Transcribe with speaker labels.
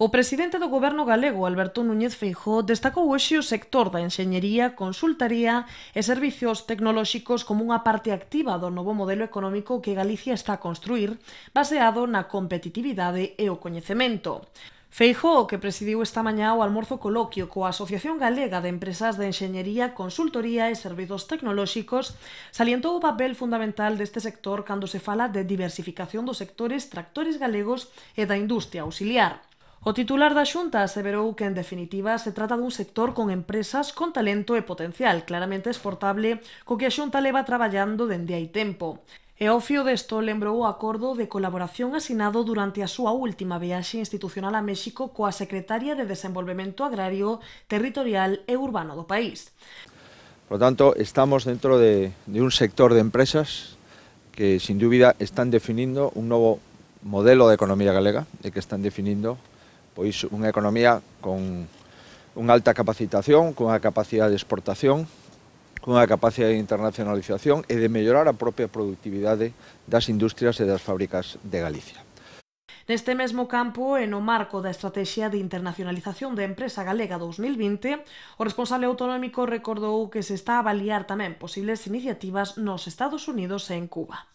Speaker 1: O presidente do goberno galego, Alberto Núñez Feijó, destacou hoxe o sector da enxeñería, consultaría e servicios tecnolóxicos como unha parte activa do novo modelo económico que Galicia está a construir, baseado na competitividade e o coñecemento. Feijó, que presidiu esta mañá o almorzo coloquio coa Asociación Galega de Empresas de Enxeñería, Consultoría e Servizos Tecnolóxicos, salientou o papel fundamental deste sector cando se fala de diversificación dos sectores tractores galegos e da industria auxiliar. O titular da Xunta aseverou que, en definitiva, se trata dun sector con empresas con talento e potencial, claramente exportable, co que a Xunta leva traballando dende hai tempo. E ao fio desto lembrou o acordo de colaboración asinado durante a súa última viaxe institucional a México coa Secretaria de Desenvolvemento Agrario, Territorial e Urbano do país.
Speaker 2: Por lo tanto, estamos dentro de, de un sector de empresas que, sin dúbida, están definindo un novo modelo de economía galega e que están definindo pois unha economía con unha alta capacitación, cunha capacidade de exportación, cunha capacidade de internacionalización e de mellorar a propia productividade das industrias e das fábricas de Galicia.
Speaker 1: Neste mesmo campo, e no marco da Estrategia de Internacionalización da Empresa Galega 2020, o responsable autonómico recordou que se está a avaliar tamén posibles iniciativas nos Estados Unidos e en Cuba.